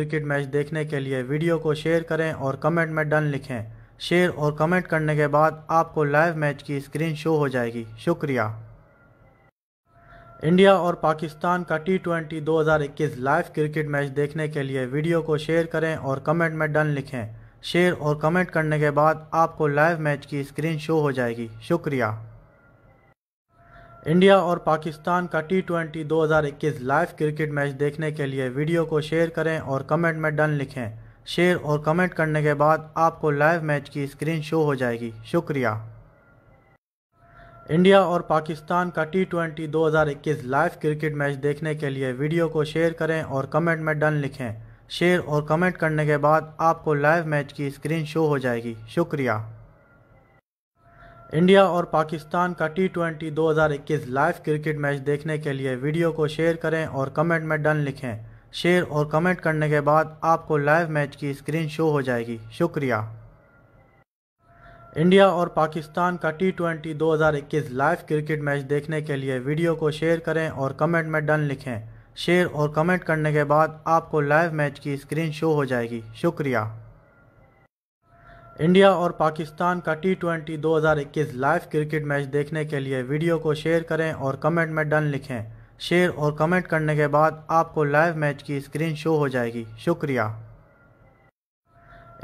cricket match देखने के लिए वीडियो को शेयर करें और कमेंट में डन लिखें शेयर और कमेंट करने के बाद आपको लाइव मैच की स्क्रीन शो हो जाएगी शुक्रिया इंडिया और पाकिस्तान का टी ट्वेंटी दो लाइव क्रिकेट मैच देखने के लिए वीडियो को शेयर करें और कमेंट में डन लिखें शेयर और कमेंट करने के बाद आपको लाइव मैच की स्क्रीन शो हो जाएगी शुक्रिया इंडिया और पाकिस्तान का टी ट्वेंटी दो हज़ार इक्कीस लाइव क्रिकेट मैच देखने के लिए वीडियो को शेयर करें और कमेंट में डन लिखें शेयर और कमेंट करने के बाद आपको लाइव मैच की स्क्रीन शो हो जाएगी शुक्रिया इंडिया और पाकिस्तान का टी ट्वेंटी दो हज़ार इक्कीस लाइव क्रिकेट मैच देखने के लिए वीडियो को शेयर करें और कमेंट में डन लिखें शेयर और कमेंट करने के बाद आपको लाइव मैच की स्क्रीन शो हो जाएगी शुक्रिया इंडिया और पाकिस्तान का टी ट्वेंटी दो लाइव क्रिकेट मैच देखने के लिए वीडियो को शेयर करें और कमेंट में डन लिखें शेयर और कमेंट करने के बाद आपको लाइव मैच की स्क्रीन शो हो जाएगी शुक्रिया इंडिया और पाकिस्तान का टी ट्वेंटी दो लाइव क्रिकेट मैच देखने के लिए वीडियो को शेयर करें और कमेंट में डन लिखें शेयर और कमेंट करने के बाद आपको लाइव मैच की स्क्रीन शो हो जाएगी शुक्रिया इंडिया और पाकिस्तान का टी ट्वेंटी दो लाइव क्रिकेट मैच देखने के लिए वीडियो को शेयर करें और कमेंट में डन लिखें शेयर और कमेंट करने के बाद आपको लाइव मैच की स्क्रीन शो हो जाएगी शुक्रिया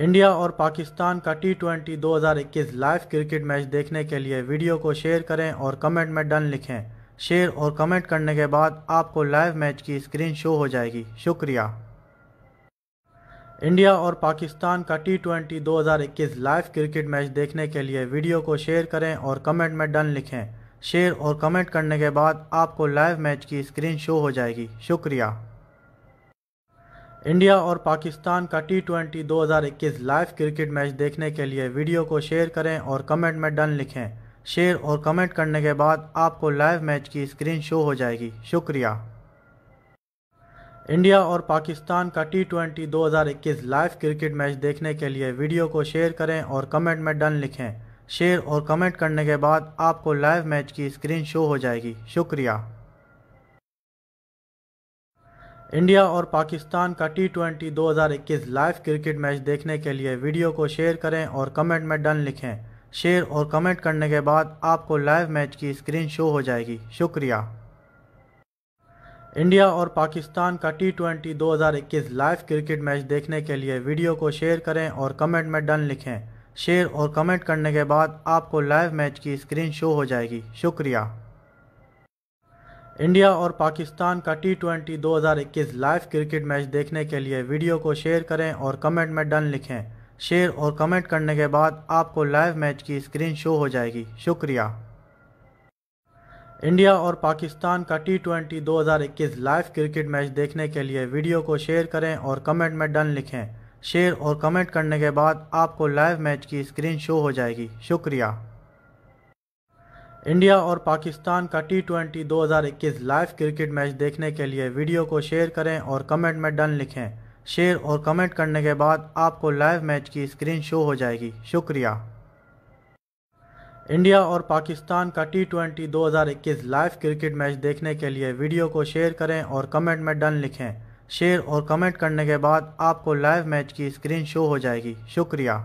इंडिया और पाकिस्तान का टी ट्वेंटी दो लाइव क्रिकेट मैच देखने के लिए वीडियो को शेयर करें और कमेंट में डन लिखें शेयर और कमेंट करने के बाद आपको लाइव मैच की स्क्रीन शो हो जाएगी शुक्रिया इंडिया और पाकिस्तान का टी ट्वेंटी दो लाइव क्रिकेट मैच देखने के लिए वीडियो को शेयर करें और कमेंट में डन लिखें शेयर और कमेंट करने के बाद आपको लाइव मैच की स्क्रीन शो हो जाएगी शुक्रिया इंडिया और पाकिस्तान का टी ट्वेंटी दो लाइव क्रिकेट मैच देखने के लिए वीडियो को शेयर करें और कमेंट में डन लिखें शेयर और कमेंट करने के बाद आपको लाइव मैच की स्क्रीन शो हो जाएगी शुक्रिया इंडिया और पाकिस्तान का टी ट्वेंटी दो लाइव क्रिकेट मैच देखने के लिए वीडियो को शेयर करें और कमेंट में डन लिखें शेयर और कमेंट करने के बाद आपको लाइव मैच की स्क्रीन शो हो जाएगी शुक्रिया इंडिया और पाकिस्तान का टी ट्वेंटी दो लाइव क्रिकेट मैच देखने के लिए वीडियो को शेयर करें और कमेंट में डन लिखें शेयर और कमेंट करने के बाद आपको लाइव मैच की स्क्रीन शो हो जाएगी शुक्रिया इंडिया और पाकिस्तान का टी ट्वेंटी दो लाइव क्रिकेट मैच देखने के लिए वीडियो को शेयर करें और कमेंट में डन लिखें शेयर और कमेंट करने के बाद आपको लाइव मैच की स्क्रीन शो हो जाएगी शुक्रिया इंडिया और पाकिस्तान का टी ट्वेंटी दो लाइव क्रिकेट मैच देखने के लिए वीडियो को शेयर करें और कमेंट में डन लिखें शेयर और कमेंट करने के बाद आपको लाइव मैच की स्क्रीन शो हो जाएगी शुक्रिया इंडिया और पाकिस्तान का टी ट्वेंटी दो लाइव क्रिकेट मैच देखने के लिए वीडियो को शेयर करें और कमेंट में डन लिखें शेयर और कमेंट करने के बाद आपको लाइव मैच की स्क्रीन शो हो जाएगी शुक्रिया इंडिया और पाकिस्तान का टी ट्वेंटी दो लाइव क्रिकेट मैच देखने के लिए वीडियो को शेयर करें और कमेंट में डन लिखें शेयर और कमेंट करने के बाद आपको लाइव मैच की स्क्रीन शो हो जाएगी शुक्रिया इंडिया और पाकिस्तान का टी ट्वेंटी दो लाइव क्रिकेट मैच देखने के लिए वीडियो को शेयर करें और कमेंट में डन लिखें शेयर और कमेंट करने के बाद आपको लाइव मैच की स्क्रीन शो हो जाएगी शुक्रिया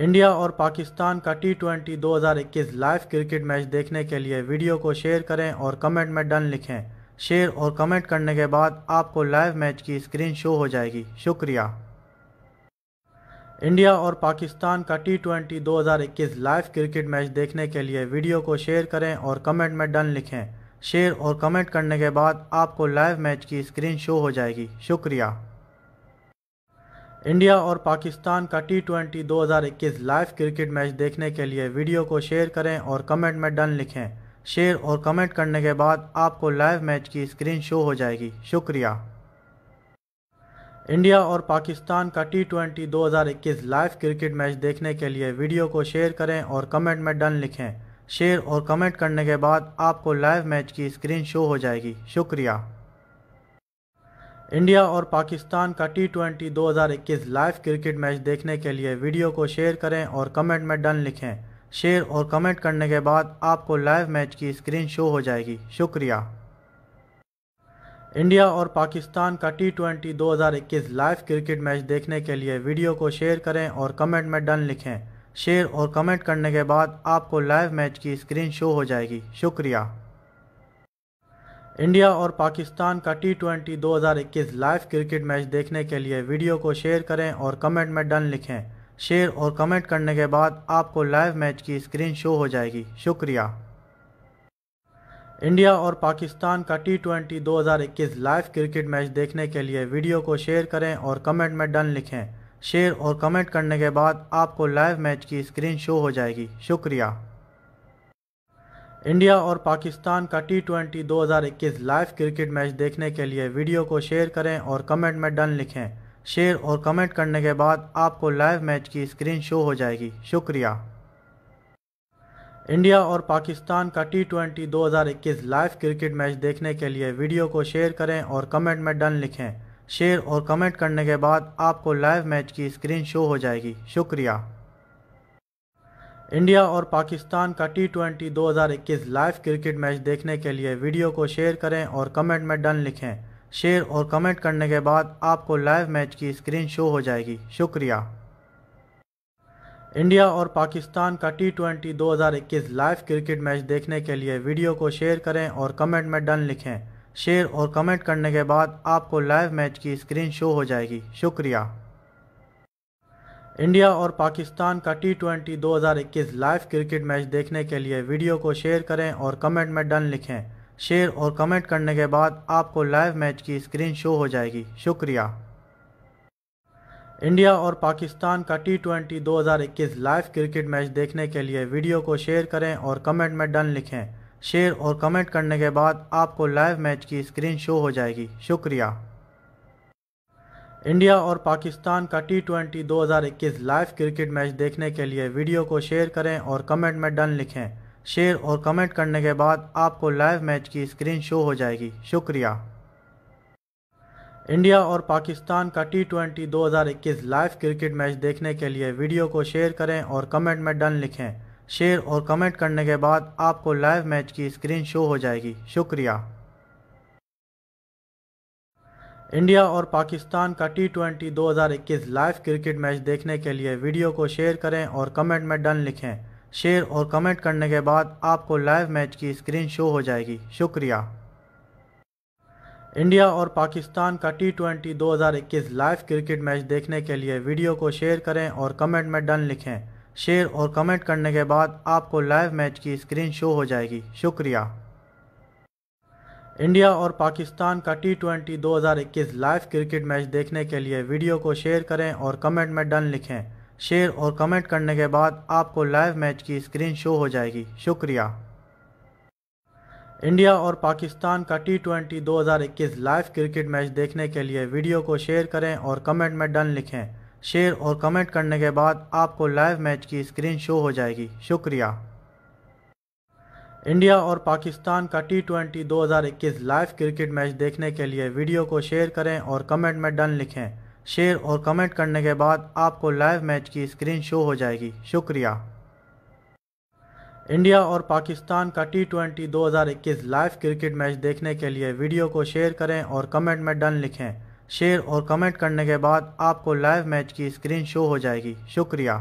इंडिया और पाकिस्तान का टी ट्वेंटी दो लाइव क्रिकेट मैच देखने के लिए वीडियो को शेयर करें और कमेंट में डन लिखें शेयर और कमेंट करने के बाद आपको लाइव मैच की स्क्रीन शो हो जाएगी शुक्रिया इंडिया और पाकिस्तान का टी ट्वेंटी दो लाइव क्रिकेट मैच देखने के लिए वीडियो को शेयर करें और कमेंट में डन लिखें शेयर और कमेंट करने के बाद आपको लाइव मैच की स्क्रीन शो हो जाएगी शुक्रिया इंडिया और पाकिस्तान का टी ट्वेंटी दो लाइव क्रिकेट मैच देखने के लिए वीडियो को शेयर करें और कमेंट में डन लिखें शेयर और कमेंट करने के बाद आपको लाइव मैच की स्क्रीन शो हो जाएगी शुक्रिया इंडिया और पाकिस्तान का टी ट्वेंटी दो लाइव क्रिकेट मैच देखने के लिए वीडियो को शेयर करें और कमेंट में डन लिखें शेयर और कमेंट करने के बाद आपको लाइव मैच की स्क्रीन शो हो जाएगी शुक्रिया इंडिया और पाकिस्तान का टी ट्वेंटी दो लाइव क्रिकेट मैच देखने के लिए वीडियो को शेयर करें और कमेंट में डन लिखें शेयर और कमेंट करने के बाद आपको लाइव मैच की स्क्रीन शो हो जाएगी शुक्रिया इंडिया और पाकिस्तान का टी ट्वेंटी दो लाइव क्रिकेट मैच देखने के लिए वीडियो को शेयर करें और कमेंट में डन लिखें शेयर और कमेंट करने के बाद आपको लाइव मैच की स्क्रीन शो हो जाएगी शुक्रिया इंडिया और पाकिस्तान का टी ट्वेंटी दो लाइव क्रिकेट मैच देखने के लिए वीडियो को शेयर करें और कमेंट में डन लिखें शेयर और कमेंट करने के बाद आपको लाइव मैच की स्क्रीन शो हो जाएगी शुक्रिया इंडिया और पाकिस्तान का टी ट्वेंटी दो लाइव क्रिकेट मैच देखने के लिए वीडियो को शेयर करें और कमेंट में डन लिखें शेयर और कमेंट करने के बाद आपको लाइव मैच की स्क्रीन शो हो जाएगी शुक्रिया इंडिया और पाकिस्तान का टी ट्वेंटी दो लाइव क्रिकेट मैच देखने के लिए वीडियो को शेयर करें और कमेंट में डन लिखें शेयर और कमेंट करने के बाद आपको लाइव मैच की स्क्रीन शो हो जाएगी शुक्रिया इंडिया और पाकिस्तान का टी ट्वेंटी दो लाइव क्रिकेट मैच देखने के लिए वीडियो को शेयर करें और कमेंट में डन लिखें शेयर और कमेंट करने के बाद आपको लाइव मैच की स्क्रीन शो हो जाएगी शुक्रिया इंडिया और पाकिस्तान का टी ट्वेंटी दो लाइव क्रिकेट मैच देखने के लिए वीडियो को शेयर करें और कमेंट में डन लिखें शेयर और कमेंट करने के बाद आपको लाइव मैच की स्क्रीन शो हो जाएगी शुक्रिया इंडिया और पाकिस्तान का टी ट्वेंटी दो लाइव क्रिकेट मैच देखने के लिए वीडियो को शेयर करें और कमेंट में डन लिखें शेयर और कमेंट करने के बाद आपको लाइव मैच की स्क्रीन शो हो जाएगी शुक्रिया इंडिया और पाकिस्तान का टी ट्वेंटी दो लाइव क्रिकेट मैच देखने के लिए वीडियो को शेयर करें और कमेंट में डन लिखें शेयर और कमेंट करने के बाद आपको लाइव मैच की स्क्रीन शो हो जाएगी शुक्रिया इंडिया और पाकिस्तान का टी ट्वेंटी दो लाइव क्रिकेट मैच देखने के लिए वीडियो को शेयर करें और कमेंट में डन लिखें शेयर और कमेंट करने के बाद आपको लाइव मैच की स्क्रीन शो हो जाएगी शुक्रिया इंडिया और पाकिस्तान का टी ट्वेंटी दो लाइव क्रिकेट मैच देखने के लिए वीडियो को शेयर करें और कमेंट में डन लिखें शेयर और कमेंट करने के बाद आपको लाइव मैच की स्क्रीन शो हो जाएगी शुक्रिया इंडिया और पाकिस्तान का टी ट्वेंटी दो हज़ार इक्कीस लाइव क्रिकेट मैच देखने के लिए वीडियो को शेयर करें और कमेंट में डन लिखें शेयर और कमेंट करने के बाद आपको लाइव मैच की स्क्रीन शो हो जाएगी शुक्रिया इंडिया और पाकिस्तान का टी ट्वेंटी दो हज़ार इक्कीस लाइव क्रिकेट मैच देखने के लिए वीडियो को शेयर करें और कमेंट में डन लिखें शेयर और कमेंट करने के बाद आपको लाइव मैच की स्क्रीन शो हो जाएगी शुक्रिया इंडिया और पाकिस्तान का टी ट्वेंटी दो हज़ार इक्कीस लाइव क्रिकेट मैच देखने के लिए वीडियो को शेयर करें और कमेंट में डन लिखें शेयर और कमेंट करने के बाद आपको लाइव मैच की स्क्रीन शो हो जाएगी शुक्रिया इंडिया और पाकिस्तान का टी ट्वेंटी दो हज़ार इक्कीस लाइव क्रिकेट मैच देखने के लिए वीडियो को शेयर करें और कमेंट में डन लिखें शेयर और कमेंट करने के बाद आपको लाइव मैच की स्क्रीन शो हो जाएगी शुक्रिया इंडिया और पाकिस्तान का टी ट्वेंटी दो लाइव क्रिकेट मैच देखने के लिए वीडियो को शेयर करें और कमेंट में डन लिखें शेयर और कमेंट करने के बाद आपको लाइव मैच की स्क्रीन शो हो जाएगी शुक्रिया इंडिया और पाकिस्तान का टी ट्वेंटी दो लाइव क्रिकेट मैच देखने के लिए वीडियो को शेयर करें और कमेंट में डन लिखें शेयर और कमेंट करने के बाद आपको लाइव मैच की स्क्रीन शो हो जाएगी शुक्रिया इंडिया और पाकिस्तान का टी ट्वेंटी दो लाइव क्रिकेट मैच देखने के लिए वीडियो को शेयर करें और कमेंट में डन लिखें शेयर और कमेंट करने के बाद आपको लाइव मैच की स्क्रीन शो हो जाएगी शुक्रिया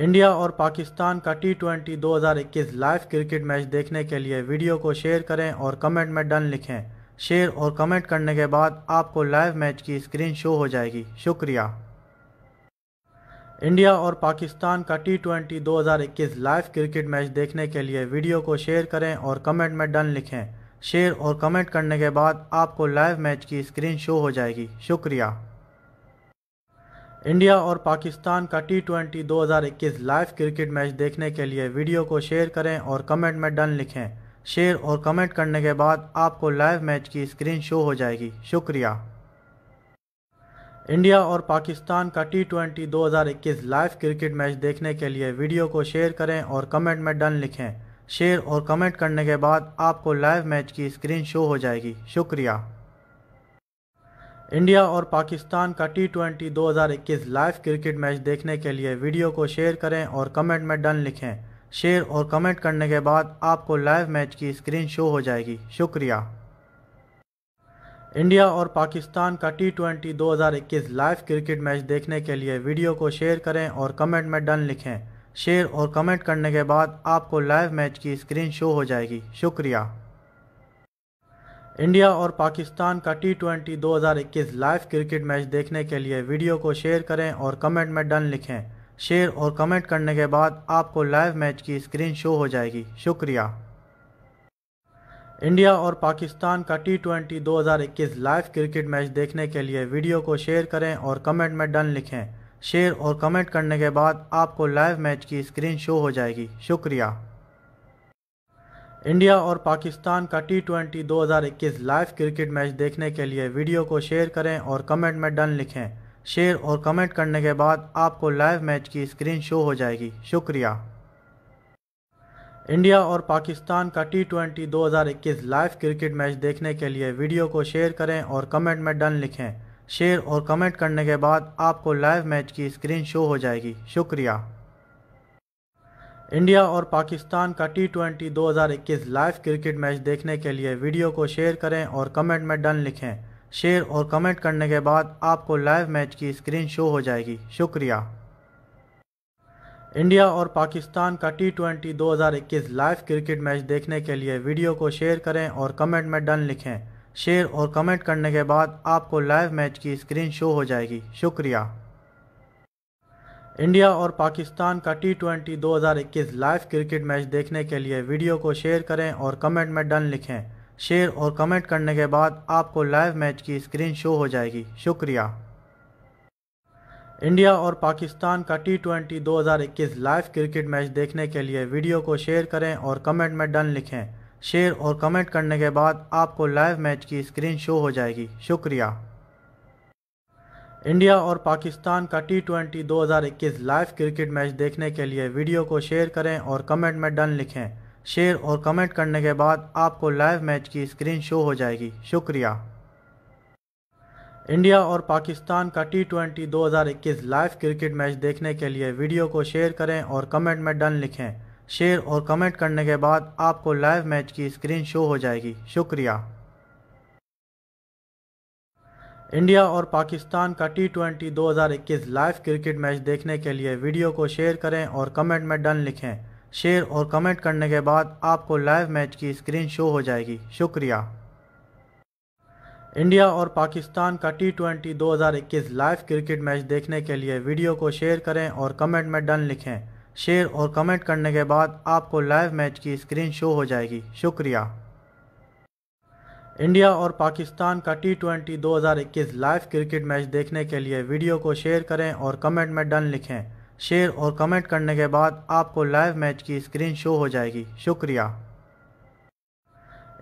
इंडिया और पाकिस्तान का टी ट्वेंटी दो लाइव क्रिकेट मैच देखने के लिए वीडियो को शेयर करें और कमेंट में डन लिखें शेयर और कमेंट करने के बाद आपको लाइव मैच की स्क्रीन शो हो जाएगी शुक्रिया इंडिया और पाकिस्तान का टी ट्वेंटी दो लाइव क्रिकेट मैच देखने के लिए वीडियो को शेयर करें और कमेंट में डन लिखें शेयर और कमेंट करने के बाद आपको लाइव मैच की स्क्रीन शो हो जाएगी शुक्रिया इंडिया और पाकिस्तान का टी ट्वेंटी दो लाइव क्रिकेट मैच देखने के लिए वीडियो को शेयर करें और कमेंट में डन लिखें शेयर और कमेंट करने के बाद आपको लाइव मैच की स्क्रीन शो हो जाएगी शुक्रिया इंडिया और पाकिस्तान का टी ट्वेंटी दो लाइव क्रिकेट मैच देखने के लिए वीडियो को शेयर करें और कमेंट में डन लिखें शेयर और कमेंट करने के बाद आपको लाइव मैच की स्क्रीन शो हो जाएगी शुक्रिया इंडिया और पाकिस्तान का टी ट्वेंटी दो लाइव क्रिकेट मैच देखने के लिए वीडियो को शेयर करें और कमेंट में डन लिखें शेयर और कमेंट करने के बाद आपको लाइव मैच की स्क्रीन शो हो जाएगी शुक्रिया इंडिया और पाकिस्तान का टी ट्वेंटी दो लाइव क्रिकेट मैच देखने के लिए वीडियो को शेयर करें और कमेंट में डन लिखें शेयर और कमेंट करने के बाद आपको लाइव मैच की स्क्रीन शो हो जाएगी शुक्रिया इंडिया और पाकिस्तान का टी ट्वेंटी दो लाइव क्रिकेट मैच देखने के लिए वीडियो को शेयर करें और कमेंट में डन लिखें शेयर और कमेंट करने के बाद आपको लाइव मैच की स्क्रीन शो हो जाएगी शुक्रिया इंडिया और पाकिस्तान का टी ट्वेंटी दो लाइव क्रिकेट मैच देखने के लिए वीडियो को शेयर करें और कमेंट में डन लिखें शेयर और कमेंट करने के बाद आपको लाइव मैच की स्क्रीन शो हो जाएगी शुक्रिया इंडिया और पाकिस्तान का टी ट्वेंटी दो लाइव क्रिकेट मैच देखने के लिए वीडियो को शेयर करें और कमेंट में डन लिखें शेयर और कमेंट करने के बाद आपको लाइव मैच की स्क्रीन शो हो जाएगी शुक्रिया इंडिया और पाकिस्तान का टी ट्वेंटी दो लाइव क्रिकेट मैच देखने के लिए वीडियो को शेयर करें और कमेंट में डन लिखें शेयर और कमेंट करने के बाद आपको लाइव मैच की स्क्रीन शो हो जाएगी शुक्रिया इंडिया और पाकिस्तान का टी ट्वेंटी दो लाइव क्रिकेट मैच देखने के लिए वीडियो को शेयर करें और कमेंट में डन लिखें शेयर और कमेंट करने के बाद आपको लाइव मैच की स्क्रीन शो हो जाएगी शुक्रिया इंडिया और पाकिस्तान का टी ट्वेंटी दो लाइव क्रिकेट मैच देखने के लिए वीडियो को शेयर करें और कमेंट में डन लिखें शेयर और कमेंट करने के बाद आपको लाइव मैच की स्क्रीन शो हो जाएगी शुक्रिया इंडिया और पाकिस्तान का टी ट्वेंटी दो लाइव क्रिकेट मैच देखने के लिए वीडियो को शेयर करें और कमेंट में डन लिखें शेयर और कमेंट करने के बाद आपको लाइव मैच की स्क्रीन शो हो जाएगी शुक्रिया इंडिया और पाकिस्तान का टी ट्वेंटी दो लाइव क्रिकेट मैच देखने के लिए वीडियो को शेयर करें और कमेंट में डन लिखें शेयर और कमेंट करने के बाद आपको लाइव मैच की स्क्रीन शो हो जाएगी शुक्रिया इंडिया और पाकिस्तान का टी ट्वेंटी दो लाइव क्रिकेट मैच देखने के लिए वीडियो को शेयर करें और कमेंट में डन लिखें शेयर और कमेंट करने के बाद आपको लाइव मैच की स्क्रीन शो हो जाएगी शुक्रिया इंडिया और पाकिस्तान का टी ट्वेंटी दो लाइव क्रिकेट मैच देखने के लिए वीडियो को शेयर करें और कमेंट में डन लिखें शेयर और कमेंट करने के बाद आपको लाइव मैच की स्क्रीन शो हो जाएगी शुक्रिया इंडिया और पाकिस्तान का टी ट्वेंटी दो लाइव क्रिकेट मैच देखने के लिए वीडियो को शेयर करें और कमेंट में डन लिखें शेयर और कमेंट करने के बाद आपको लाइव मैच की स्क्रीन शो हो जाएगी शुक्रिया इंडिया और पाकिस्तान का टी ट्वेंटी दो लाइव क्रिकेट मैच देखने के लिए वीडियो को शेयर करें और कमेंट में डन लिखें शेयर और कमेंट करने के बाद आपको लाइव मैच की स्क्रीन शो हो जाएगी शुक्रिया इंडिया और पाकिस्तान का टी ट्वेंटी दो लाइव क्रिकेट मैच देखने के लिए वीडियो को शेयर करें और कमेंट में डन लिखें शेयर और कमेंट करने के बाद आपको लाइव मैच की स्क्रीन शो हो जाएगी शुक्रिया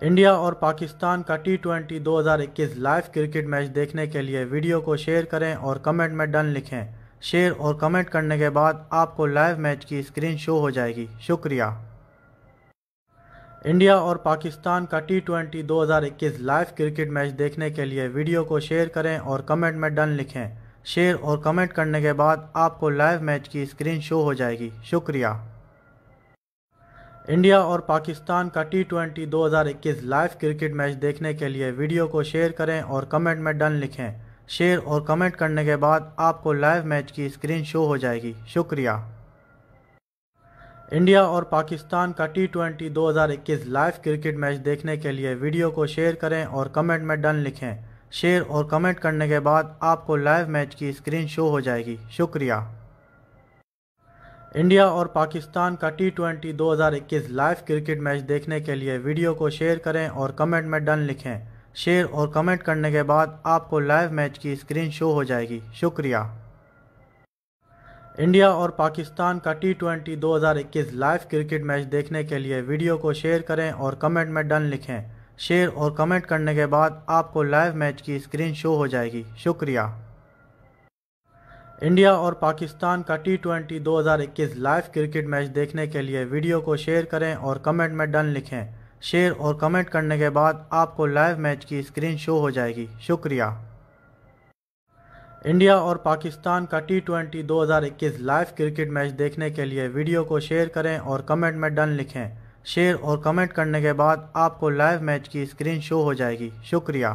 इंडिया और पाकिस्तान का टी ट्वेंटी दो लाइव क्रिकेट मैच देखने के लिए वीडियो को शेयर करें और कमेंट में डन लिखें शेयर और कमेंट करने के बाद आपको लाइव मैच की स्क्रीन शो हो जाएगी शुक्रिया इंडिया और पाकिस्तान का टी ट्वेंटी दो लाइव क्रिकेट मैच देखने के लिए वीडियो को शेयर करें और कमेंट में डन लिखें शेयर और कमेंट करने के बाद आपको लाइव मैच की स्क्रीन शो हो जाएगी शुक्रिया इंडिया और पाकिस्तान का टी ट्वेंटी दो लाइव क्रिकेट मैच देखने के लिए वीडियो को शेयर करें और कमेंट में डन लिखें शेयर और कमेंट करने के बाद आपको लाइव मैच की स्क्रीन शो हो जाएगी शुक्रिया इंडिया और पाकिस्तान का टी ट्वेंटी दो लाइव क्रिकेट मैच देखने के लिए वीडियो को शेयर करें और कमेंट में डन लिखें शेयर और कमेंट करने के बाद आपको लाइव मैच की स्क्रीन शो हो जाएगी शुक्रिया इंडिया और पाकिस्तान का टी ट्वेंटी दो लाइव क्रिकेट मैच देखने के लिए वीडियो को शेयर करें और कमेंट में डन लिखें शेयर और कमेंट करने के बाद आपको लाइव मैच की स्क्रीन शो हो जाएगी शुक्रिया इंडिया और पाकिस्तान का टी ट्वेंटी दो लाइव क्रिकेट मैच देखने के लिए वीडियो को शेयर करें और कमेंट में डन लिखें शेयर और कमेंट करने के बाद आपको लाइव मैच की स्क्रीन शो हो जाएगी शुक्रिया इंडिया और पाकिस्तान का टी ट्वेंटी दो लाइव क्रिकेट मैच देखने के लिए वीडियो को शेयर करें और कमेंट में डन लिखें शेयर और कमेंट करने के बाद आपको लाइव मैच की स्क्रीन शो हो जाएगी शुक्रिया इंडिया और पाकिस्तान का टी ट्वेंटी दो लाइव क्रिकेट मैच देखने के लिए वीडियो को शेयर करें और कमेंट में डन लिखें शेयर और कमेंट करने के बाद आपको लाइव मैच की स्क्रीन शो हो जाएगी शुक्रिया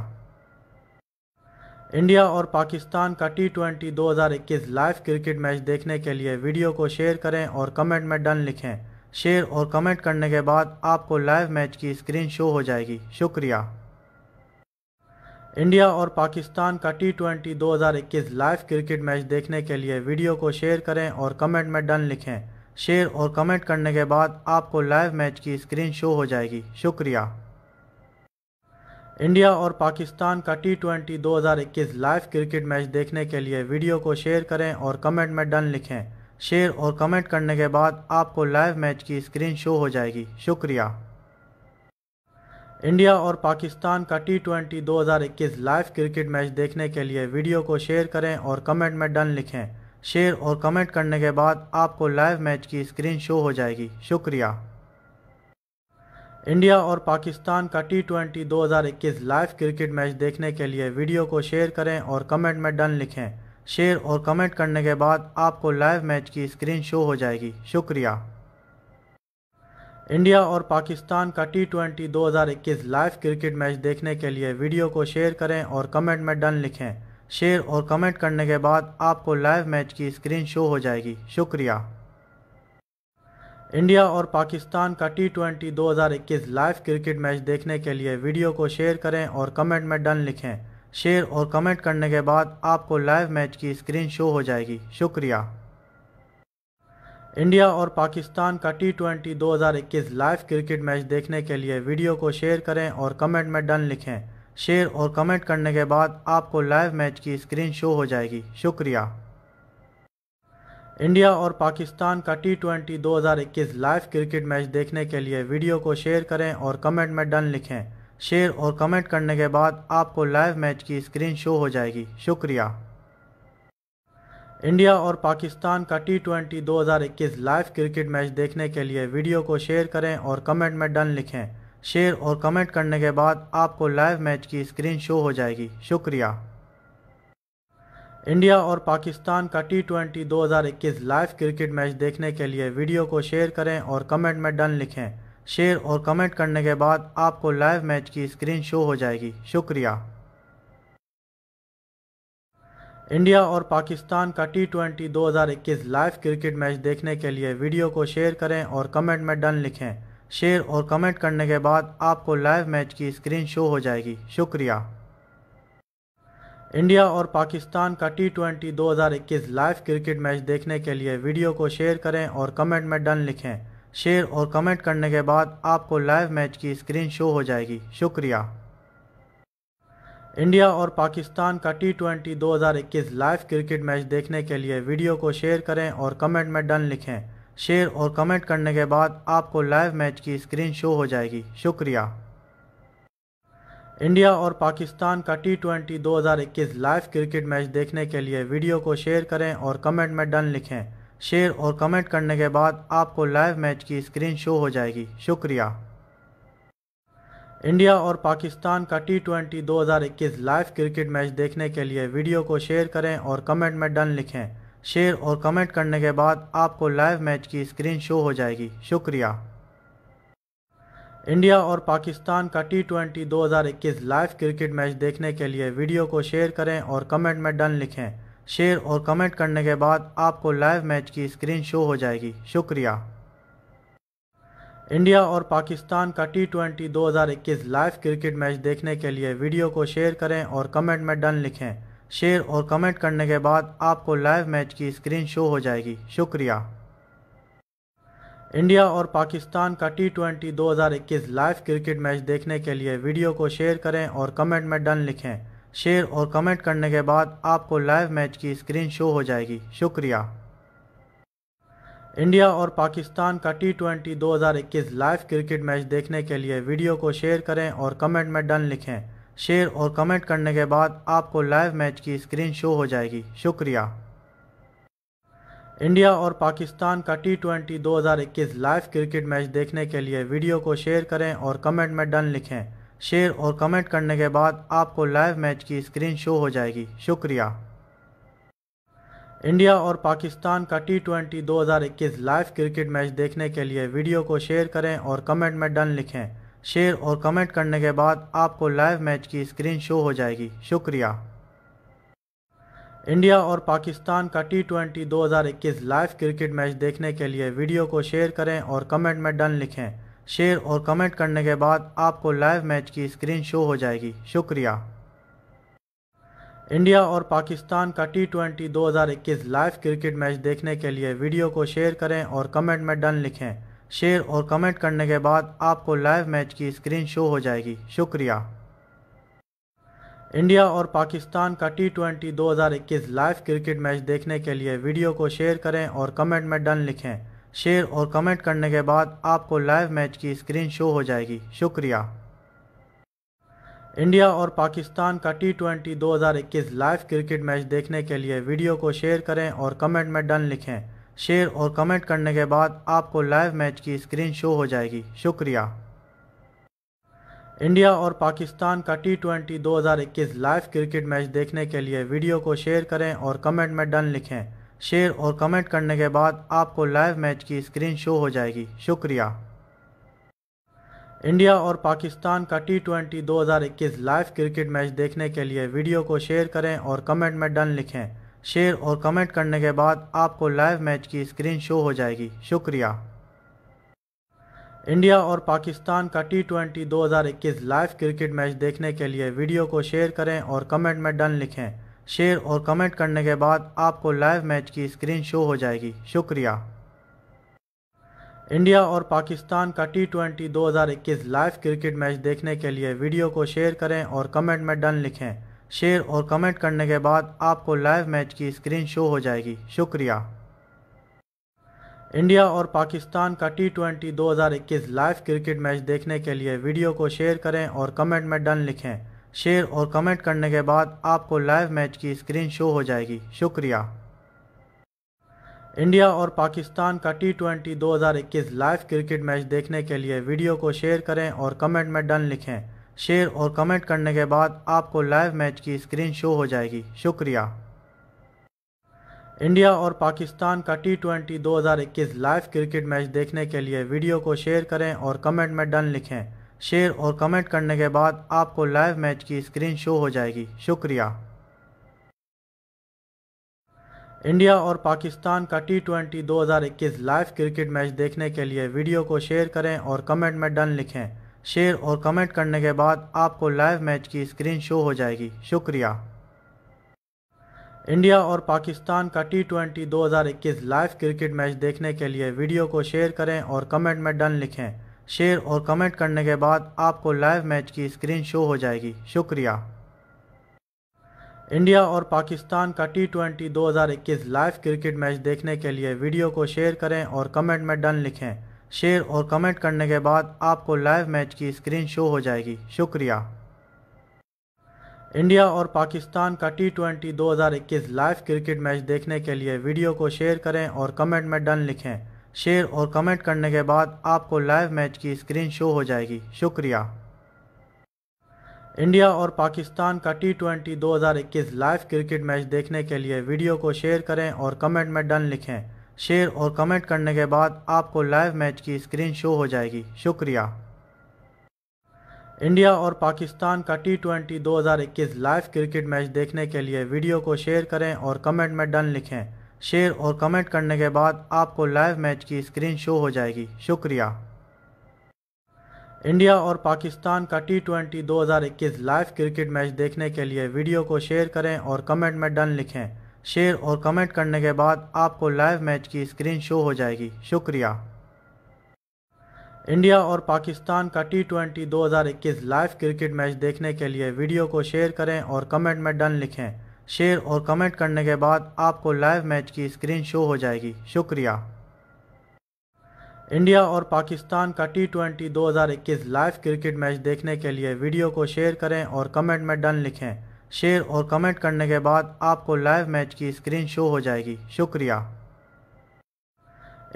इंडिया और पाकिस्तान का टी ट्वेंटी दो लाइव क्रिकेट मैच देखने के लिए वीडियो को शेयर करें और कमेंट में डन लिखें शेयर और कमेंट करने के बाद आपको लाइव मैच की स्क्रीन शो हो जाएगी शुक्रिया इंडिया और पाकिस्तान का टी ट्वेंटी दो लाइव क्रिकेट मैच देखने के लिए वीडियो को शेयर करें और कमेंट में डन लिखें शेयर और कमेंट करने के बाद आपको लाइव मैच की स्क्रीन शो हो जाएगी शुक्रिया इंडिया और पाकिस्तान का टी ट्वेंटी दो लाइव क्रिकेट मैच देखने के लिए वीडियो को शेयर करें और कमेंट में डन लिखें शेयर और कमेंट करने के बाद आपको लाइव मैच की स्क्रीन शो हो जाएगी शुक्रिया इंडिया और पाकिस्तान का टी ट्वेंटी दो लाइव क्रिकेट मैच देखने के लिए वीडियो को शेयर करें और कमेंट में डन लिखें शेयर और कमेंट करने के बाद आपको लाइव मैच की स्क्रीन शो हो जाएगी शुक्रिया इंडिया और पाकिस्तान का टी ट्वेंटी दो लाइव क्रिकेट मैच देखने के लिए वीडियो को शेयर करें और कमेंट में डन लिखें शेयर और कमेंट करने के बाद आपको लाइव मैच की स्क्रीन शो हो जाएगी शुक्रिया इंडिया और पाकिस्तान का टी ट्वेंटी दो लाइव क्रिकेट मैच देखने के लिए वीडियो को शेयर करें और कमेंट में डन लिखें शेयर और कमेंट करने के बाद आपको लाइव मैच की स्क्रीन शो हो जाएगी शुक्रिया इंडिया और पाकिस्तान का T twenty live cricket match देखने के लिए वीडियो को शेयर करें और कमेंट में डन लिखें शेयर और कमेंट करने के बाद आपको लाइव मैच की स्क्रीन शो हो जाएगी शुक्रिया इंडिया और पाकिस्तान का T twenty live cricket match देखने के लिए वीडियो को शेयर करें और कमेंट में डन लिखें शेयर और कमेंट करने के बाद आपको लाइव मैच की स्क्रीन शो हो जाएगी शुक्रिया इंडिया और पाकिस्तान का टी ट्वेंटी दो लाइव क्रिकेट मैच देखने के लिए वीडियो को शेयर करें और कमेंट में डन लिखें शेयर और कमेंट करने के बाद आपको लाइव मैच की स्क्रीन शो हो जाएगी शुक्रिया इंडिया और पाकिस्तान का टी ट्वेंटी दो लाइव क्रिकेट मैच देखने के लिए वीडियो को शेयर करें और कमेंट में डन लिखें शेयर और कमेंट करने के बाद आपको लाइव मैच की स्क्रीन शो हो जाएगी शुक्रिया इंडिया और पाकिस्तान का टी ट्वेंटी दो लाइव क्रिकेट मैच देखने के लिए वीडियो को शेयर करें और कमेंट में डन लिखें शेयर और कमेंट करने के बाद आपको लाइव मैच की स्क्रीन शो हो जाएगी शुक्रिया इंडिया और पाकिस्तान का टी ट्वेंटी दो लाइव क्रिकेट मैच देखने के लिए वीडियो को शेयर करें और कमेंट में डन लिखें शेयर और कमेंट करने के बाद आपको लाइव मैच की स्क्रीन शो हो जाएगी शुक्रिया इंडिया और पाकिस्तान का टी ट्वेंटी दो हज़ार इक्कीस लाइव क्रिकेट मैच देखने के लिए वीडियो को शेयर करें और कमेंट में डन लिखें शेयर और कमेंट करने के बाद आपको लाइव मैच की स्क्रीन शो हो जाएगी शुक्रिया इंडिया और पाकिस्तान का टी ट्वेंटी दो हज़ार इक्कीस लाइव क्रिकेट मैच देखने के लिए वीडियो को शेयर करें और कमेंट में डन लिखें शेयर और कमेंट करने के बाद आपको लाइव मैच की स्क्रीन शो हो जाएगी शुक्रिया इंडिया और पाकिस्तान का टी ट्वेंटी दो लाइव क्रिकेट मैच देखने के लिए वीडियो को शेयर करें और कमेंट में डन लिखें शेयर और कमेंट करने के बाद आपको लाइव मैच की स्क्रीन शो हो जाएगी शुक्रिया इंडिया और पाकिस्तान का टी ट्वेंटी दो लाइव क्रिकेट मैच देखने के लिए वीडियो को शेयर करें और कमेंट में डन लिखें शेयर और कमेंट करने के बाद आपको लाइव मैच की स्क्रीन शो हो जाएगी शुक्रिया इंडिया और पाकिस्तान का टी ट्वेंटी दो लाइव क्रिकेट मैच देखने के लिए वीडियो को शेयर करें और कमेंट में डन लिखें शेयर और कमेंट करने के बाद आपको लाइव मैच की स्क्रीन शो हो जाएगी शुक्रिया इंडिया और पाकिस्तान का टी ट्वेंटी दो लाइव क्रिकेट मैच देखने के लिए वीडियो को शेयर करें और कमेंट में डन लिखें शेयर और कमेंट करने के बाद आपको लाइव मैच की स्क्रीन शो हो जाएगी शुक्रिया इंडिया और पाकिस्तान का टी ट्वेंटी दो हज़ार इक्कीस लाइव क्रिकेट मैच देखने के लिए वीडियो को शेयर करें और कमेंट में डन लिखें शेयर और कमेंट करने के बाद आपको लाइव मैच की स्क्रीन शो हो जाएगी शुक्रिया इंडिया और पाकिस्तान का टी ट्वेंटी दो हज़ार इक्कीस लाइव क्रिकेट मैच देखने के लिए वीडियो को शेयर करें और कमेंट में डन लिखें शेयर और कमेंट करने के बाद आपको लाइव मैच की स्क्रीन शो हो जाएगी शुक्रिया इंडिया और पाकिस्तान का टी ट्वेंटी दो लाइव क्रिकेट मैच देखने के लिए वीडियो को शेयर करें और कमेंट में डन लिखें शेयर और कमेंट करने के बाद आपको लाइव मैच की स्क्रीन शो हो जाएगी शुक्रिया इंडिया और पाकिस्तान का टी ट्वेंटी दो लाइव क्रिकेट मैच देखने के लिए वीडियो को शेयर करें और कमेंट में डन लिखें शेयर और कमेंट करने के बाद आपको लाइव मैच की स्क्रीन शो हो जाएगी शुक्रिया इंडिया और पाकिस्तान का टी ट्वेंटी दो लाइव क्रिकेट मैच देखने के लिए वीडियो को शेयर करें और कमेंट में डन लिखें शेयर और कमेंट करने के बाद आपको लाइव मैच की स्क्रीन शो हो जाएगी शुक्रिया इंडिया और पाकिस्तान का टी ट्वेंटी दो लाइव क्रिकेट मैच देखने के लिए वीडियो को शेयर करें और कमेंट में डन लिखें शेयर और कमेंट करने के बाद आपको लाइव मैच की स्क्रीन शो हो जाएगी शुक्रिया इंडिया और पाकिस्तान का टी ट्वेंटी दो हज़ार इक्कीस लाइव क्रिकेट मैच देखने के लिए वीडियो को शेयर करें और कमेंट में डन लिखें शेयर और कमेंट करने के बाद आपको लाइव मैच की स्क्रीन शो हो जाएगी शुक्रिया इंडिया और पाकिस्तान का टी ट्वेंटी दो हज़ार इक्कीस लाइव क्रिकेट मैच देखने के लिए वीडियो को शेयर करें और कमेंट में डन लिखें शेयर और कमेंट करने के बाद आपको लाइव मैच की स्क्रीन शो हो जाएगी शुक्रिया इंडिया और पाकिस्तान का टी ट्वेंटी दो लाइव क्रिकेट मैच देखने के लिए वीडियो को शेयर करें और कमेंट में डन लिखें शेयर और कमेंट करने के बाद आपको लाइव मैच की स्क्रीन शो हो जाएगी शुक्रिया इंडिया और पाकिस्तान का टी ट्वेंटी दो लाइव क्रिकेट मैच देखने के लिए वीडियो को शेयर करें और कमेंट में डन लिखें शेयर और कमेंट करने के बाद आपको लाइव मैच की स्क्रीन शो हो जाएगी शुक्रिया इंडिया और पाकिस्तान का टी ट्वेंटी दो लाइव क्रिकेट मैच देखने के लिए वीडियो को शेयर करें और कमेंट में डन लिखें शेयर और कमेंट करने के बाद आपको लाइव मैच की स्क्रीन शो हो जाएगी शुक्रिया इंडिया और पाकिस्तान का टी ट्वेंटी दो लाइव क्रिकेट मैच देखने के लिए वीडियो को शेयर करें और कमेंट में डन लिखें शेयर और कमेंट करने के बाद आपको लाइव मैच की स्क्रीन शो हो जाएगी शुक्रिया इंडिया और पाकिस्तान का टी ट्वेंटी दो हज़ार इक्कीस लाइव क्रिकेट मैच देखने के लिए वीडियो को शेयर करें और कमेंट में डन लिखें शेयर और कमेंट करने के बाद आपको लाइव मैच की स्क्रीन शो हो जाएगी शुक्रिया इंडिया और पाकिस्तान का टी ट्वेंटी दो हज़ार इक्कीस लाइव क्रिकेट मैच देखने के लिए वीडियो को शेयर करें और कमेंट में डन लिखें शेयर और कमेंट करने के बाद आपको लाइव मैच की स्क्रीन शो हो जाएगी शुक्रिया इंडिया और पाकिस्तान का टी ट्वेंटी दो लाइव क्रिकेट मैच देखने के लिए वीडियो को शेयर करें और कमेंट में डन लिखें शेयर और कमेंट करने के बाद आपको लाइव मैच की स्क्रीन शो हो जाएगी शुक्रिया इंडिया और पाकिस्तान का टी ट्वेंटी दो लाइव क्रिकेट मैच देखने के लिए वीडियो को शेयर करें और कमेंट में डन लिखें शेयर और कमेंट करने के बाद आपको लाइव मैच की स्क्रीन शो हो जाएगी शुक्रिया इंडिया और पाकिस्तान का टी ट्वेंटी दो लाइव क्रिकेट मैच देखने के लिए वीडियो को शेयर करें और कमेंट में डन लिखें शेयर और कमेंट करने के बाद आपको लाइव मैच की स्क्रीन शो हो जाएगी शुक्रिया इंडिया और पाकिस्तान का टी ट्वेंटी दो लाइव क्रिकेट मैच देखने के लिए वीडियो को शेयर करें और कमेंट में डन लिखें शेयर और कमेंट करने के बाद आपको लाइव मैच की स्क्रीन शो हो जाएगी शुक्रिया इंडिया और पाकिस्तान का टी ट्वेंटी दो लाइव क्रिकेट मैच देखने के लिए वीडियो को शेयर करें और कमेंट में डन लिखें शेयर और कमेंट करने के बाद आपको लाइव मैच की स्क्रीन शो हो जाएगी शुक्रिया इंडिया और पाकिस्तान का टी ट्वेंटी दो लाइव क्रिकेट मैच देखने के लिए वीडियो को शेयर करें और कमेंट में डन लिखें शेयर और कमेंट करने के बाद आपको लाइव मैच की स्क्रीन शो हो जाएगी शुक्रिया इंडिया और पाकिस्तान का टी ट्वेंटी दो लाइव क्रिकेट मैच देखने के लिए वीडियो को शेयर करें और कमेंट में डन लिखें शेयर और कमेंट करने के बाद आपको लाइव मैच की स्क्रीन शो हो जाएगी शुक्रिया इंडिया और पाकिस्तान का टी ट्वेंटी दो लाइव क्रिकेट मैच देखने के लिए वीडियो को शेयर करें और कमेंट में डन लिखें शेयर और कमेंट करने के बाद आपको लाइव मैच की स्क्रीन शो हो जाएगी शुक्रिया इंडिया और पाकिस्तान का टी ट्वेंटी दो लाइव क्रिकेट मैच देखने के लिए वीडियो को शेयर करें और कमेंट में डन लिखें शेयर और कमेंट करने के बाद आपको लाइव मैच की स्क्रीन शो हो जाएगी शुक्रिया इंडिया और पाकिस्तान का टी ट्वेंटी दो लाइव क्रिकेट मैच देखने के लिए वीडियो को शेयर करें और कमेंट में डन लिखें शेयर और कमेंट करने के बाद आपको लाइव मैच की स्क्रीन शो हो जाएगी शुक्रिया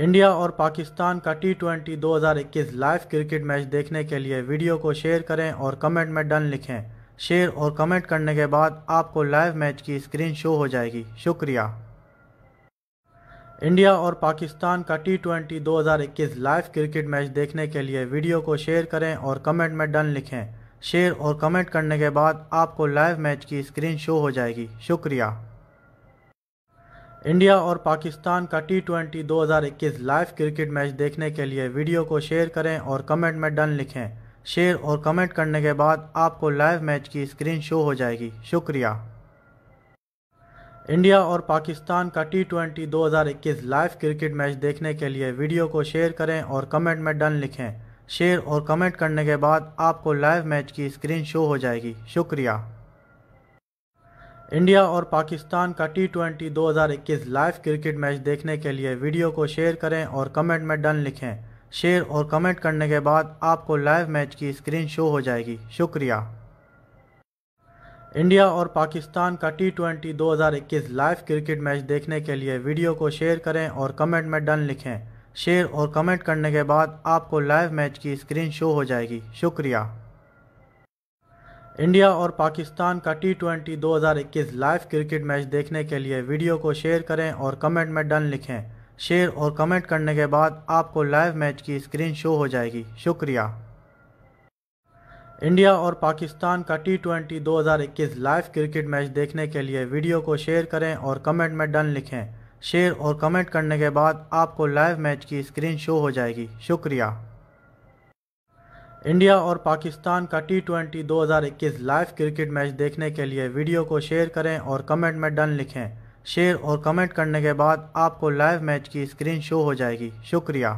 इंडिया और पाकिस्तान का टी ट्वेंटी दो लाइव क्रिकेट मैच देखने के लिए वीडियो को शेयर करें और कमेंट में डन लिखें शेयर और कमेंट करने के बाद आपको लाइव मैच की स्क्रीन शो हो जाएगी शुक्रिया इंडिया और पाकिस्तान का टी ट्वेंटी दो लाइव क्रिकेट मैच देखने के लिए वीडियो को शेयर करें और कमेंट में डन लिखें शेयर और कमेंट करने के बाद आपको लाइव मैच की स्क्रीन शो हो जाएगी शुक्रिया इंडिया और पाकिस्तान का टी ट्वेंटी दो लाइव क्रिकेट मैच देखने के लिए वीडियो को शेयर करें और कमेंट में डन लिखें शेयर और कमेंट करने के बाद आपको लाइव मैच की स्क्रीन शो हो जाएगी शुक्रिया इंडिया और पाकिस्तान का टी ट्वेंटी दो लाइव क्रिकेट मैच देखने के लिए वीडियो को शेयर करें और कमेंट में डन लिखें शेयर और कमेंट करने के बाद आपको लाइव मैच की स्क्रीन शो हो जाएगी शुक्रिया इंडिया और पाकिस्तान का टी ट्वेंटी दो लाइव क्रिकेट मैच देखने के लिए वीडियो को शेयर करें और कमेंट में डन लिखें शेयर और कमेंट करने के बाद आपको लाइव मैच की स्क्रीन शो हो जाएगी शुक्रिया इंडिया और पाकिस्तान का टी ट्वेंटी दो लाइव क्रिकेट मैच देखने के लिए वीडियो को शेयर करें और कमेंट में डन लिखें शेयर और कमेंट करने के बाद आपको लाइव मैच की स्क्रीन शो हो जाएगी शुक्रिया इंडिया और पाकिस्तान का टी ट्वेंटी दो लाइव क्रिकेट मैच देखने के लिए वीडियो को शेयर करें और कमेंट में डन लिखें शेयर और कमेंट करने के बाद आपको लाइव मैच की स्क्रीन शो हो जाएगी शुक्रिया इंडिया और पाकिस्तान का टी ट्वेंटी दो लाइव क्रिकेट मैच देखने के लिए वीडियो को शेयर करें और कमेंट में डन लिखें शेयर और कमेंट करने के बाद आपको लाइव मैच की स्क्रीन शो हो जाएगी शुक्रिया इंडिया और पाकिस्तान का टी ट्वेंटी दो लाइव क्रिकेट मैच देखने के लिए वीडियो को शेयर करें और कमेंट में डन लिखें शेयर और कमेंट करने के बाद आपको लाइव मैच की स्क्रीन शो हो जाएगी शुक्रिया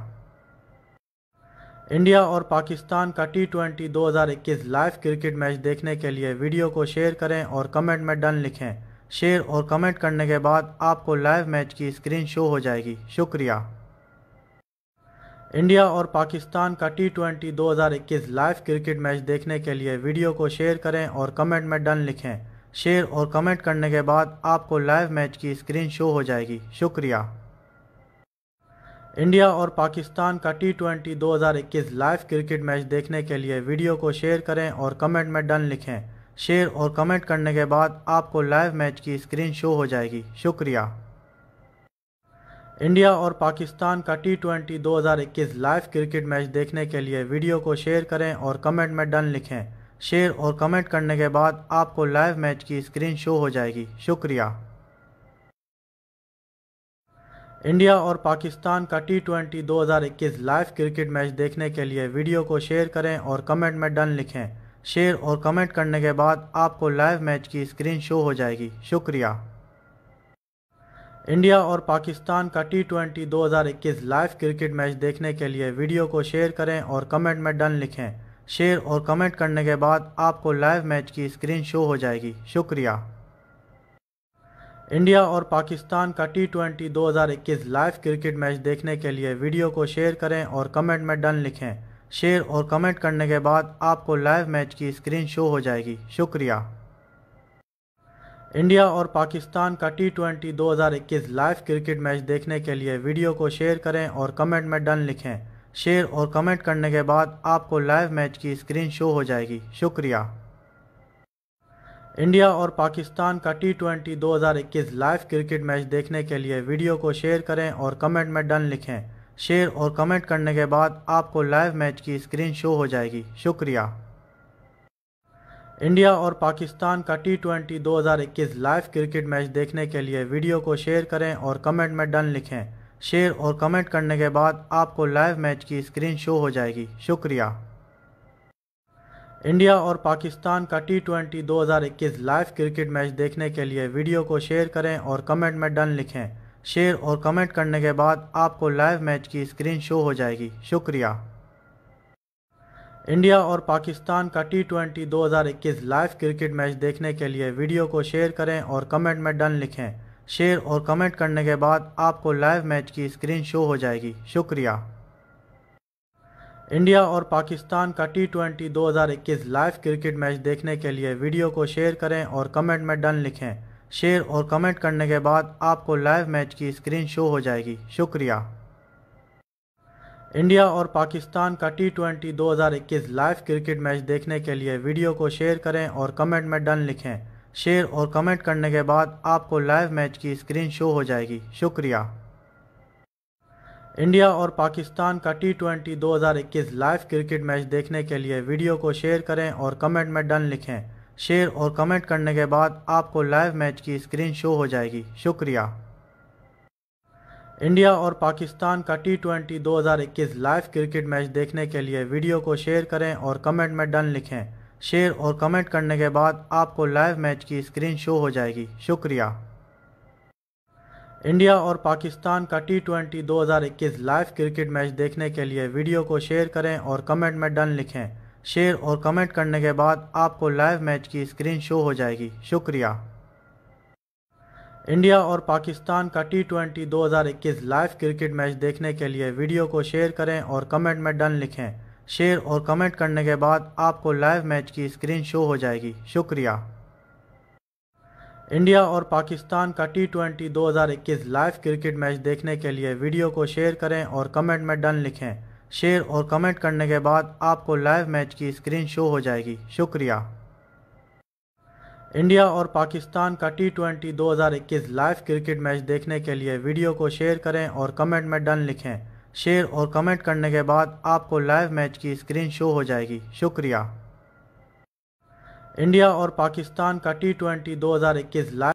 इंडिया और पाकिस्तान का टी ट्वेंटी दो लाइव क्रिकेट मैच देखने के लिए वीडियो को शेयर करें और कमेंट में डन लिखें शेयर और कमेंट करने के बाद आपको लाइव मैच की स्क्रीन शो हो जाएगी शुक्रिया इंडिया और पाकिस्तान का टी ट्वेंटी दो हज़ार इक्कीस लाइव क्रिकेट मैच देखने के लिए वीडियो को शेयर करें और कमेंट में डन लिखें शेयर और कमेंट करने के बाद आपको लाइव मैच की स्क्रीन शो हो जाएगी शुक्रिया इंडिया और पाकिस्तान का टी ट्वेंटी दो हज़ार इक्कीस लाइव क्रिकेट मैच देखने के लिए वीडियो को शेयर करें और कमेंट में डन लिखें शेयर और कमेंट करने के बाद आपको लाइव मैच की स्क्रीन शो हो जाएगी शुक्रिया इंडिया और पाकिस्तान का टी ट्वेंटी दो लाइव क्रिकेट मैच देखने के लिए वीडियो को शेयर करें और कमेंट में डन लिखें शेयर और कमेंट करने के बाद आपको लाइव मैच की स्क्रीन शो हो जाएगी शुक्रिया इंडिया और पाकिस्तान का टी ट्वेंटी दो लाइव क्रिकेट मैच देखने के लिए वीडियो को शेयर करें और कमेंट में डन लिखें शेयर और कमेंट करने के बाद आपको लाइव मैच की स्क्रीन शो हो जाएगी शुक्रिया इंडिया और पाकिस्तान का टी ट्वेंटी दो लाइव क्रिकेट मैच देखने के लिए वीडियो को शेयर करें और कमेंट में डन लिखें शेयर और कमेंट करने के बाद आपको लाइव मैच की स्क्रीन शो हो जाएगी शुक्रिया इंडिया और पाकिस्तान का टी ट्वेंटी दो लाइव क्रिकेट मैच देखने के लिए वीडियो को शेयर करें और कमेंट में डन लिखें शेयर और कमेंट करने के बाद आपको लाइव मैच की स्क्रीन शो हो जाएगी शुक्रिया इंडिया और पाकिस्तान का टी ट्वेंटी दो लाइव क्रिकेट मैच देखने के लिए वीडियो को शेयर करें और कमेंट में डन लिखें शेयर और कमेंट करने के बाद आपको लाइव मैच की स्क्रीन शो हो जाएगी शुक्रिया इंडिया और पाकिस्तान का टी ट्वेंटी दो लाइव क्रिकेट मैच देखने के लिए वीडियो को शेयर करें और कमेंट में डन लिखें शेयर और कमेंट करने के बाद आपको लाइव मैच की स्क्रीन शो हो जाएगी शुक्रिया इंडिया और पाकिस्तान का टी ट्वेंटी दो लाइव क्रिकेट मैच देखने के लिए वीडियो को शेयर करें और कमेंट में डन लिखें शेयर और कमेंट करने के बाद आपको लाइव मैच की स्क्रीन शो हो जाएगी शुक्रिया इंडिया और पाकिस्तान का टी ट्वेंटी दो लाइव क्रिकेट मैच देखने के लिए वीडियो को शेयर करें और कमेंट में डन लिखें शेयर और कमेंट करने के बाद आपको लाइव मैच की स्क्रीन शो हो जाएगी शुक्रिया इंडिया और पाकिस्तान का टी ट्वेंटी दो लाइव क्रिकेट मैच देखने के लिए वीडियो को शेयर करें और कमेंट में डन लिखें शेयर और कमेंट करने के बाद आपको लाइव मैच की स्क्रीन शो हो जाएगी शुक्रिया इंडिया और पाकिस्तान का टी ट्वेंटी दो लाइव क्रिकेट मैच देखने के लिए वीडियो को शेयर करें और कमेंट में डन लिखें शेयर और कमेंट करने के बाद आपको लाइव मैच की स्क्रीन शो हो जाएगी शुक्रिया इंडिया और पाकिस्तान का टी ट्वेंटी दो हज़ार इक्कीस लाइव क्रिकेट मैच देखने के लिए वीडियो को शेयर करें और कमेंट में डन लिखें शेयर और कमेंट करने के बाद आपको लाइव मैच की स्क्रीन शो हो जाएगी शुक्रिया इंडिया और पाकिस्तान का टी ट्वेंटी दो हज़ार इक्कीस लाइव क्रिकेट मैच देखने के लिए वीडियो को शेयर करें और कमेंट में डन लिखें शेयर और कमेंट करने के बाद आपको लाइव मैच की स्क्रीन शो हो जाएगी शुक्रिया इंडिया और पाकिस्तान का टी ट्वेंटी दो लाइव क्रिकेट मैच देखने के लिए वीडियो को शेयर करें और कमेंट में डन लिखें शेयर और कमेंट करने के बाद आपको लाइव मैच की स्क्रीन शो हो जाएगी शुक्रिया इंडिया और पाकिस्तान का टी ट्वेंटी दो लाइव क्रिकेट मैच देखने के लिए वीडियो को शेयर करें और कमेंट में डन लिखें शेयर और कमेंट करने के बाद आपको लाइव मैच की स्क्रीन शो हो जाएगी शुक्रिया इंडिया और पाकिस्तान का टी ट्वेंटी दो लाइव क्रिकेट मैच देखने के लिए वीडियो को शेयर करें और कमेंट में डन लिखें शेयर और कमेंट करने के बाद आपको लाइव मैच की स्क्रीन शो हो जाएगी शुक्रिया इंडिया और पाकिस्तान का टी ट्वेंटी दो लाइव क्रिकेट मैच देखने के लिए वीडियो को शेयर करें और कमेंट में डन लिखें शेयर और कमेंट करने के बाद आपको लाइव मैच की स्क्रीन शो हो जाएगी शुक्रिया इंडिया और पाकिस्तान का टी ट्वेंटी दो लाइव क्रिकेट मैच देखने के लिए वीडियो को शेयर करें और कमेंट में डन लिखें शेयर और कमेंट करने के बाद आपको लाइव मैच की स्क्रीन शो हो जाएगी शुक्रिया इंडिया और पाकिस्तान का टी ट्वेंटी दो लाइव